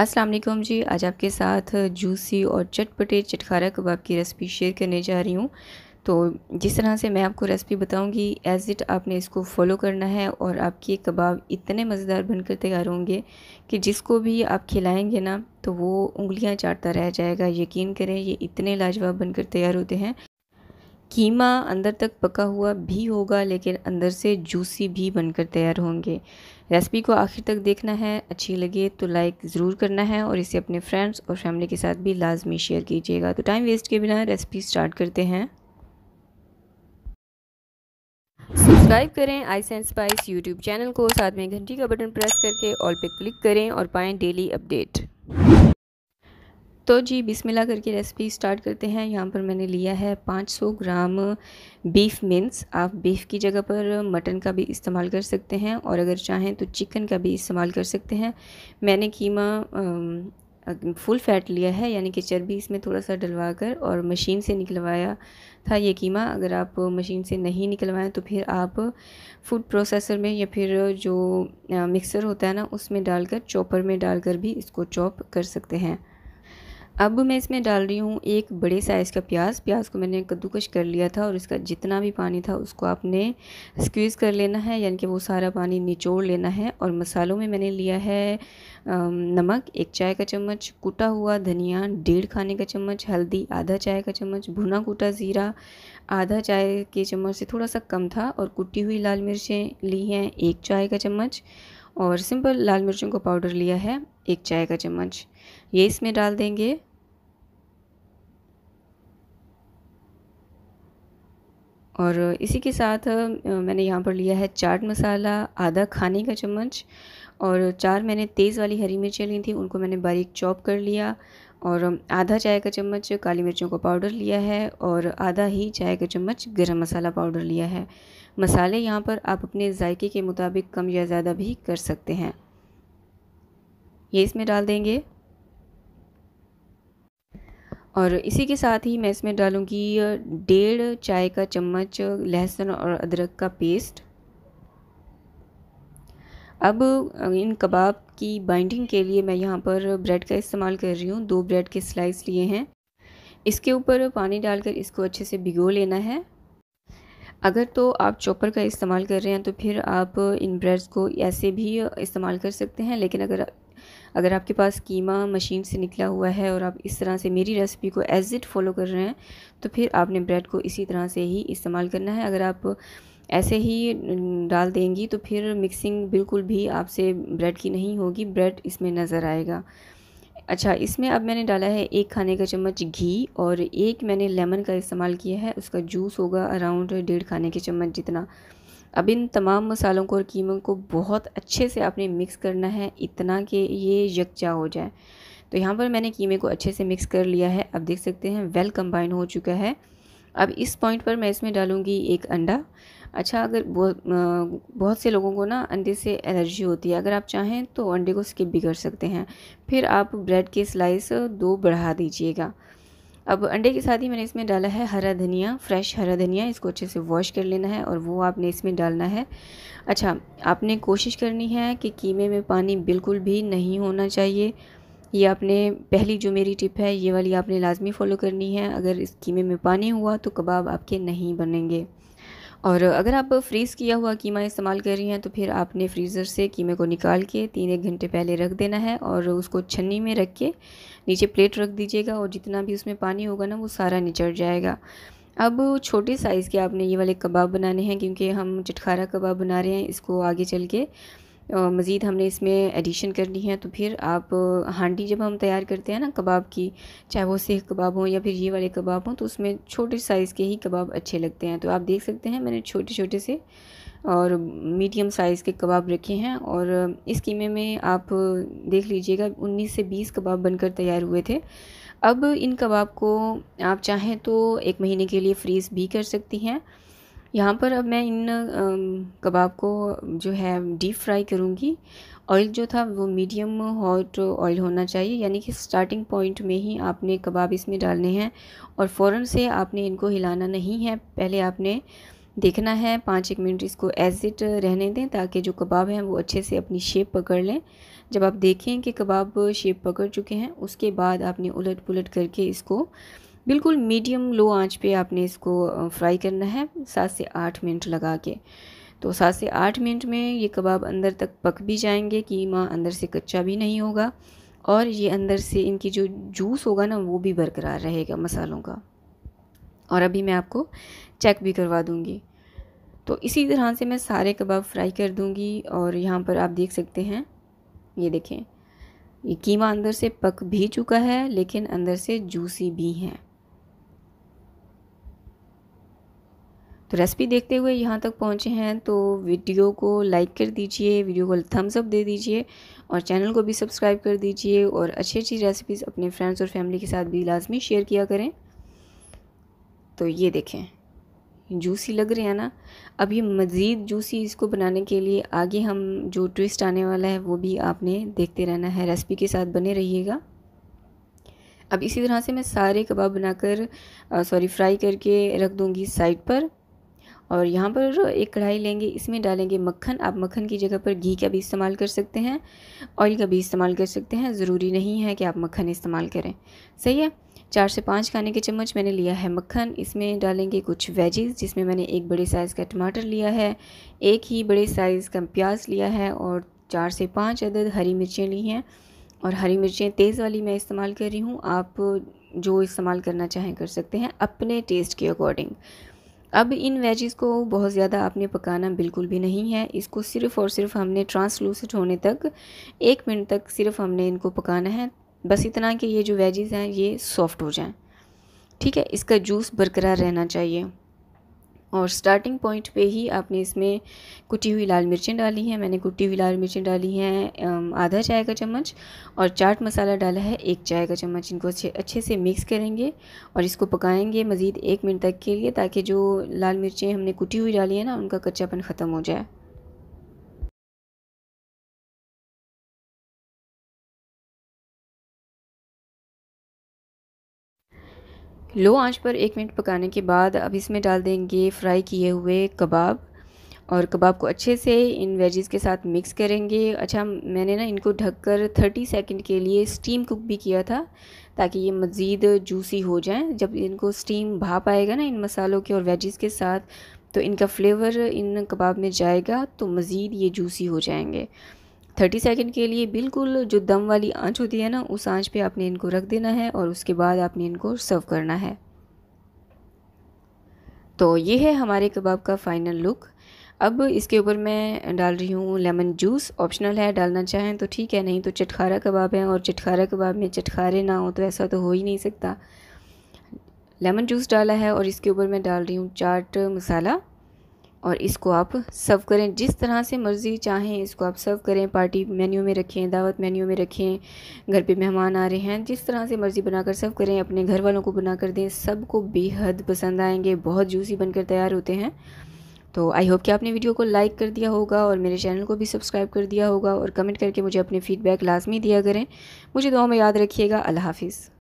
अस्सलाम वालेकुम जी आज आपके साथ जूसी और चटपटे चटखारा कबाब की रेसिपी शेयर करने जा रही हूँ तो जिस तरह से मैं आपको रेसिपी बताऊँगी एज़ इट आपने इसको फॉलो करना है और आपके कबाब इतने मज़ेदार बनकर तैयार होंगे कि जिसको भी आप खिलाएंगे ना तो वो उंगलियाँ चाटता रह जाएगा यकीन करें ये इतने लाजवाब बनकर तैयार होते हैं कीमा अंदर तक पका हुआ भी होगा लेकिन अंदर से जूसी भी बनकर तैयार होंगे रेसिपी को आखिर तक देखना है अच्छी लगे तो लाइक ज़रूर करना है और इसे अपने फ्रेंड्स और फैमिली के साथ भी लाजमी शेयर कीजिएगा तो टाइम वेस्ट के बिना रेसिपी स्टार्ट करते हैं सब्सक्राइब करें ice and spice YouTube channel को साथ में घंटी का बटन प्रेस करके ऑल पे क्लिक करें और पाएँ डेली अपडेट तो जी बिस्मिल्लाह करके रेसिपी स्टार्ट करते हैं यहाँ पर मैंने लिया है 500 ग्राम बीफ मिन्स आप बीफ की जगह पर मटन का भी इस्तेमाल कर सकते हैं और अगर चाहें तो चिकन का भी इस्तेमाल कर सकते हैं मैंने कीमा फुल फैट लिया है यानी कि चर्बी इसमें थोड़ा सा डलवा कर और मशीन से निकलवाया था ये कीमा अगर आप मशीन से नहीं निकलवाएं तो फिर आप फूड प्रोसेसर में या फिर जो मिक्सर होता है ना उसमें डालकर चॉपर में डालकर भी इसको चॉप कर सकते हैं अब मैं इसमें डाल रही हूँ एक बड़े साइज़ का प्याज प्याज को मैंने कद्दूकश कर लिया था और इसका जितना भी पानी था उसको आपने स्क्वीज़ कर लेना है यानी कि वो सारा पानी निचोड़ लेना है और मसालों में मैंने लिया है नमक एक चाय का चम्मच कुटा हुआ धनिया डेढ़ खाने का चम्मच हल्दी आधा चाय का चम्मच भुना कूटा ज़ीरा आधा चाय के चम्मच से थोड़ा सा कम था और कुटी हुई लाल मिर्चें ली हैं एक चाय का चम्मच और सिंपल लाल मिर्चों का पाउडर लिया है एक चाय का चम्मच ये इसमें डाल देंगे और इसी के साथ मैंने यहाँ पर लिया है चाट मसाला आधा खाने का चम्मच और चार मैंने तेज़ वाली हरी मिर्चें ली थी उनको मैंने बारीक चॉप कर लिया और आधा चाय का चम्मच काली मिर्चों का पाउडर लिया है और आधा ही चाय का चम्मच गरम मसाला पाउडर लिया है मसाले यहाँ पर आप अपने जायके के मुताबिक कम या ज़्यादा भी कर सकते हैं ये इसमें डाल देंगे और इसी के साथ ही मैं इसमें डालूँगी डेढ़ चाय का चम्मच लहसुन और अदरक का पेस्ट अब इन कबाब की बाइंडिंग के लिए मैं यहाँ पर ब्रेड का इस्तेमाल कर रही हूँ दो ब्रेड के स्लाइस लिए हैं इसके ऊपर पानी डालकर इसको अच्छे से भिगो लेना है अगर तो आप चॉपर का इस्तेमाल कर रहे हैं तो फिर आप इन ब्रेड्स को ऐसे भी इस्तेमाल कर सकते हैं लेकिन अगर अगर आपके पास कीमा मशीन से निकला हुआ है और आप इस तरह से मेरी रेसिपी को एज इट फॉलो कर रहे हैं तो फिर आपने ब्रेड को इसी तरह से ही इस्तेमाल करना है अगर आप ऐसे ही डाल देंगी तो फिर मिक्सिंग बिल्कुल भी आपसे ब्रेड की नहीं होगी ब्रेड इसमें नज़र आएगा अच्छा इसमें अब मैंने डाला है एक खाने का चम्मच घी और एक मैंने लेमन का इस्तेमाल किया है उसका जूस होगा अराउंड डेढ़ खाने के चम्मच जितना अब इन तमाम मसालों को और कीमों को बहुत अच्छे से आपने मिक्स करना है इतना कि ये यकजा हो जाए तो यहाँ पर मैंने कीमे को अच्छे से मिक्स कर लिया है अब देख सकते हैं वेल कम्बाइन हो चुका है अब इस पॉइंट पर मैं इसमें डालूँगी एक अंडा अच्छा अगर बहुत से लोगों को ना अंडे से एलर्जी होती है अगर आप चाहें तो अंडे को स्किप भी कर सकते हैं फिर आप ब्रेड के स्लाइस दो बढ़ा दीजिएगा अब अंडे के साथ ही मैंने इसमें डाला है हरा धनिया फ्रेश हरा धनिया इसको अच्छे से वॉश कर लेना है और वो आपने इसमें डालना है अच्छा आपने कोशिश करनी है कि कीमे में पानी बिल्कुल भी नहीं होना चाहिए ये आपने पहली जो मेरी टिप है ये वाली आपने लाजमी फ़ॉलो करनी है अगर इस कीमे में पानी हुआ तो कबाब आपके नहीं बनेंगे और अगर आप फ्रीज़ किया हुआ कीमा इस्तेमाल कर रही हैं तो फिर आपने फ्रीज़र से कीमे को निकाल के तीन एक घंटे पहले रख देना है और उसको छन्नी में रख के नीचे प्लेट रख दीजिएगा और जितना भी उसमें पानी होगा ना वो सारा निचड़ जाएगा अब छोटे साइज़ के आपने ये वाले कबाब बनाने हैं क्योंकि हम चटखारा कबाब बना रहे हैं इसको आगे चल के मज़ीद हमने इसमें एडिशन करनी है तो फिर आप हांडी जब हम तैयार करते हैं ना कबाब की चाहे वो सेख कबाब हो या फिर ये वाले कबाब हों तो उसमें छोटे साइज़ के ही कबाब अच्छे लगते हैं तो आप देख सकते हैं मैंने छोटे छोटे से और मीडियम साइज़ के कबाब रखे हैं और इस कीमे में आप देख लीजिएगा उन्नीस से बीस कबाब बनकर तैयार हुए थे अब इन कबाब को आप चाहें तो एक महीने के लिए फ्रीज़ भी कर सकती हैं यहाँ पर अब मैं इन कबाब को जो है डीप फ्राई करूँगी ऑयल जो था वो मीडियम हॉट ऑयल होना चाहिए यानी कि स्टार्टिंग पॉइंट में ही आपने कबाब इसमें डालने हैं और फ़ौर से आपने इनको हिलाना नहीं है पहले आपने देखना है पाँच एक मिनट इसको एजिट रहने दें ताकि जो कबाब हैं वो अच्छे से अपनी शेप पकड़ लें जब आप देखें कि कबाब शेप पकड़ चुके हैं उसके बाद आपने उलट पुलट करके इसको बिल्कुल मीडियम लो आंच पे आपने इसको फ्राई करना है सात से आठ मिनट लगा के तो सात से आठ मिनट में ये कबाब अंदर तक पक भी जाएंगे कीमा अंदर से कच्चा भी नहीं होगा और ये अंदर से इनकी जो जूस होगा ना वो भी बरकरार रहेगा मसालों का और अभी मैं आपको चेक भी करवा दूँगी तो इसी तरह से मैं सारे कबाब फ्राई कर दूँगी और यहाँ पर आप देख सकते हैं ये देखें ये कीमा अंदर से पक भी चुका है लेकिन अंदर से जूसी भी हैं तो रेसिपी देखते हुए यहाँ तक पहुँचे हैं तो वीडियो को लाइक कर दीजिए वीडियो को थम्स अप दे दीजिए और चैनल को भी सब्सक्राइब कर दीजिए और अच्छी अच्छी रेसिपीज़ अपने फ्रेंड्स और फैमिली के साथ भी लाजमी शेयर किया करें तो ये देखें जूसी लग रहे हैं ना अब ये मज़ीद जूसी इसको बनाने के लिए आगे हम जो ट्विस्ट आने वाला है वो भी आपने देखते रहना है रेसिपी के साथ बने रहिएगा अब इसी तरह से मैं सारे कबाब बनाकर सॉरी फ्राई करके रख दूँगी साइड पर और यहाँ पर एक कढ़ाई लेंगे इसमें डालेंगे मक्खन आप मक्खन की जगह पर घी का भी इस्तेमाल कर सकते हैं ऑयल का भी इस्तेमाल कर सकते हैं ज़रूरी नहीं है कि आप मक्खन इस्तेमाल करें सही है चार से पाँच खाने के चम्मच मैंने लिया है मक्खन इसमें डालेंगे कुछ वेजेस जिसमें मैंने एक बड़े साइज़ का टमाटर लिया है एक ही बड़े साइज़ का प्याज लिया है और चार से पाँच अदद हरी मिर्चें ली हैं और हरी मिर्चें तेज़ वाली मैं इस्तेमाल कर रही हूँ आप जो इस्तेमाल करना चाहें कर सकते हैं अपने टेस्ट के अकॉर्डिंग अब इन वेजेस को बहुत ज़्यादा आपने पकाना बिल्कुल भी नहीं है इसको सिर्फ़ और सिर्फ हमने ट्रांसलूसिड होने तक एक मिनट तक सिर्फ हमने इनको पकाना है बस इतना कि ये जो वेजेस हैं ये सॉफ़्ट हो जाएं ठीक है इसका जूस बरकरार रहना चाहिए और स्टार्टिंग पॉइंट पे ही आपने इसमें कुटी हुई लाल मिर्चें डाली हैं मैंने कुटी हुई लाल मिर्चें डाली हैं आधा चाय का चम्मच और चाट मसाला डाला है एक चाय का चम्मच इनको अच्छे अच्छे से मिक्स करेंगे और इसको पकाएंगे मज़ीद एक मिनट तक के लिए ताकि जो लाल मिर्चें हमने कुटी हुई डाली है ना उनका कच्चापन ख़त्म हो जाए लो आंच पर एक मिनट पकाने के बाद अब इसमें डाल देंगे फ्राई किए हुए कबाब और कबाब को अच्छे से इन वेजेस के साथ मिक्स करेंगे अच्छा मैंने ना इनको ढककर 30 सेकंड के लिए स्टीम कुक भी किया था ताकि ये मज़ीद जूसी हो जाएं जब इनको स्टीम भाप आएगा ना इन मसालों के और वेजेस के साथ तो इनका फ्लेवर इन कबाब में जाएगा तो मज़ीद ये जूसी हो जाएंगे 30 सेकंड के लिए बिल्कुल जो दम वाली आंच होती है ना उस आंच पे आपने इनको रख देना है और उसके बाद आपने इनको सर्व करना है तो ये है हमारे कबाब का फाइनल लुक अब इसके ऊपर मैं डाल रही हूँ लेमन जूस ऑप्शनल है डालना चाहें तो ठीक है नहीं तो चटखारा कबाब है और चटखारा कबाब में चटखारे ना हो तो ऐसा तो हो ही नहीं सकता लेमन जूस डाला है और इसके ऊपर मैं डाल रही हूँ चाट मसाला और इसको आप सर्व करें जिस तरह से मर्ज़ी चाहें इसको आप सर्व करें पार्टी मेन्यू में रखें दावत मेन्यू में रखें घर पे मेहमान आ रहे हैं जिस तरह से मर्ज़ी बनाकर सर्व करें अपने घर वालों को बनाकर दें सबको बेहद पसंद आएंगे बहुत जूसी बनकर तैयार होते हैं तो आई होप कि आपने वीडियो को लाइक कर दिया होगा और मेरे चैनल को भी सब्सक्राइब कर दिया होगा और कमेंट करके मुझे अपने फ़ीडबैक लाजमी दिया करें मुझे दुआ में याद रखिएगा अल्लाह हाफिज़